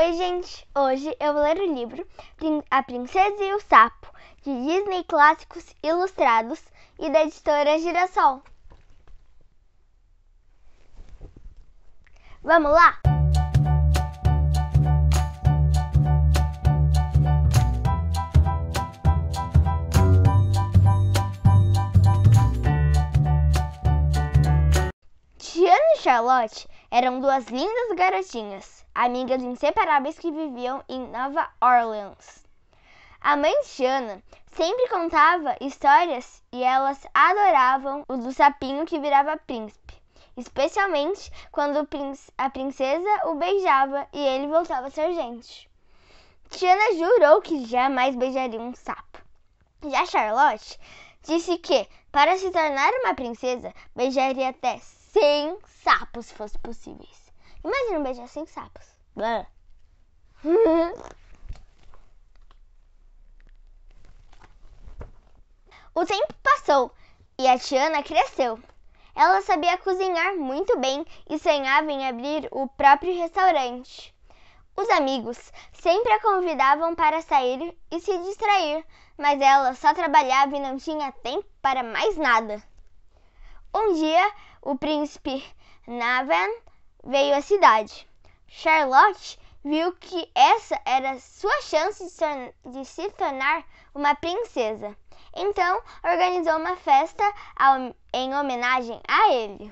Oi, gente! Hoje eu vou ler o livro A Princesa e o Sapo, de Disney Clássicos Ilustrados e da editora Girassol. Vamos lá? Tiana e Charlotte eram duas lindas garotinhas amigas inseparáveis que viviam em Nova Orleans. A mãe de Jana sempre contava histórias e elas adoravam o do sapinho que virava príncipe, especialmente quando a princesa o beijava e ele voltava a ser gente. Tiana jurou que jamais beijaria um sapo. Já Charlotte disse que, para se tornar uma princesa, beijaria até 100 sapos, se fosse possível. Imagina um beijar 100 sapos. O tempo passou e a Tiana cresceu. Ela sabia cozinhar muito bem e sonhava em abrir o próprio restaurante. Os amigos sempre a convidavam para sair e se distrair, mas ela só trabalhava e não tinha tempo para mais nada. Um dia, o príncipe Navan veio à cidade. Charlotte viu que essa era sua chance de se tornar uma princesa. Então, organizou uma festa em homenagem a ele.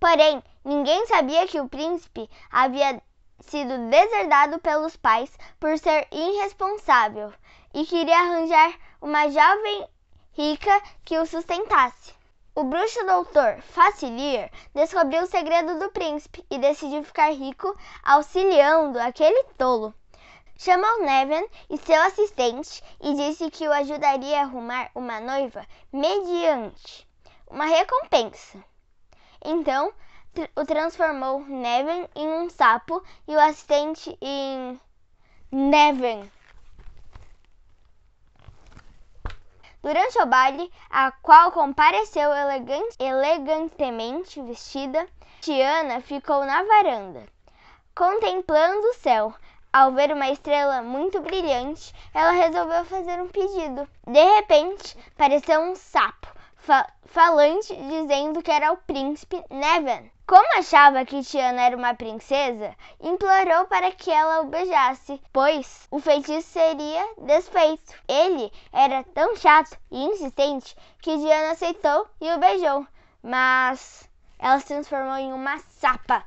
Porém, ninguém sabia que o príncipe havia sido deserdado pelos pais por ser irresponsável e queria arranjar uma jovem rica que o sustentasse. O bruxo doutor Facilier descobriu o segredo do príncipe e decidiu ficar rico auxiliando aquele tolo. Chamou Neven e seu assistente e disse que o ajudaria a arrumar uma noiva mediante uma recompensa. Então, tr o transformou Neven em um sapo e o assistente em Neven. Durante o baile, a qual compareceu elegante, elegantemente vestida, Tiana ficou na varanda, contemplando o céu. Ao ver uma estrela muito brilhante, ela resolveu fazer um pedido. De repente, pareceu um sapo fa falante dizendo que era o príncipe Neven. Como achava que Tiana era uma princesa, implorou para que ela o beijasse, pois o feitiço seria desfeito. Ele era tão chato e insistente que Diana aceitou e o beijou, mas ela se transformou em uma sapa.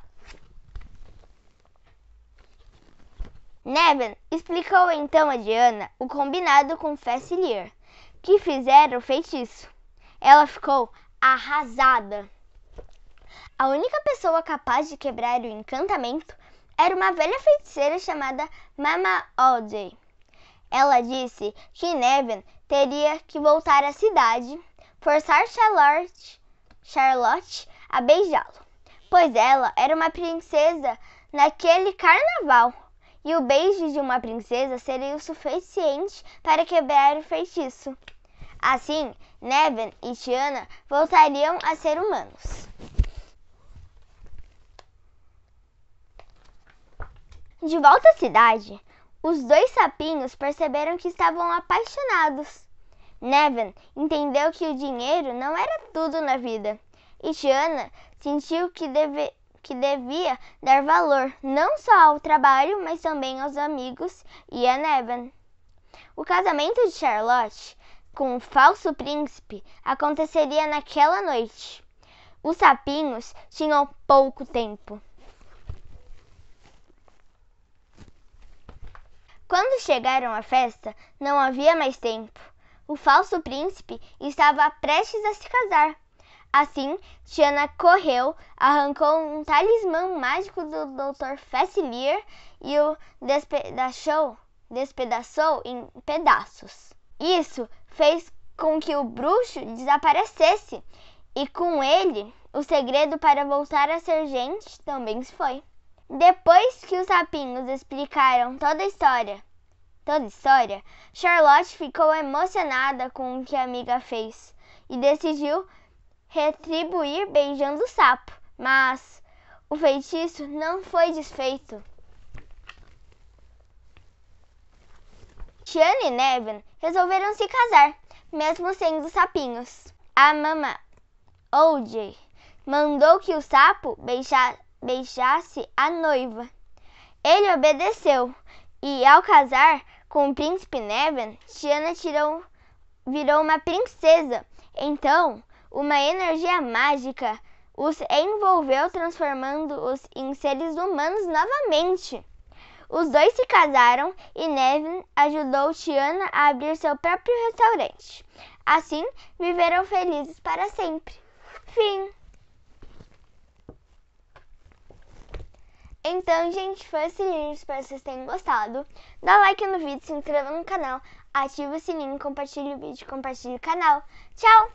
Neven explicou então a Diana o combinado com Fessilier, que fizeram o feitiço. Ela ficou arrasada. A única pessoa capaz de quebrar o encantamento era uma velha feiticeira chamada Mama Audrey. Ela disse que Neven teria que voltar à cidade, forçar Charlotte, Charlotte a beijá-lo, pois ela era uma princesa naquele carnaval e o beijo de uma princesa seria o suficiente para quebrar o feitiço. Assim, Neven e Tiana voltariam a ser humanos. De volta à cidade, os dois sapinhos perceberam que estavam apaixonados. Nevin entendeu que o dinheiro não era tudo na vida, e Tiana sentiu que, deve, que devia dar valor não só ao trabalho, mas também aos amigos e a Nevin. O casamento de Charlotte com o falso príncipe aconteceria naquela noite. Os sapinhos tinham pouco tempo. Quando chegaram à festa, não havia mais tempo. O falso príncipe estava prestes a se casar. Assim, Tiana correu, arrancou um talismã mágico do Dr. Facilier e o despedaçou, despedaçou em pedaços. Isso fez com que o bruxo desaparecesse e com ele o segredo para voltar a ser gente também se foi. Depois que os sapinhos explicaram toda a história toda história, Charlotte ficou emocionada com o que a amiga fez e decidiu retribuir beijando o sapo. Mas o feitiço não foi desfeito. Tiana e Nevin resolveram se casar, mesmo sendo sapinhos. A mama Oldie mandou que o sapo beija beijasse a noiva. Ele obedeceu e, ao casar, com o príncipe Neven, Tiana tirou, virou uma princesa. Então, uma energia mágica os envolveu, transformando-os em seres humanos novamente. Os dois se casaram e Nevin ajudou Tiana a abrir seu próprio restaurante. Assim, viveram felizes para sempre. Fim. Então, gente, foi esse vídeo, espero que vocês tenham gostado. Dá like no vídeo, se inscreva no canal, ative o sininho, compartilhe o vídeo, compartilhe o canal. Tchau!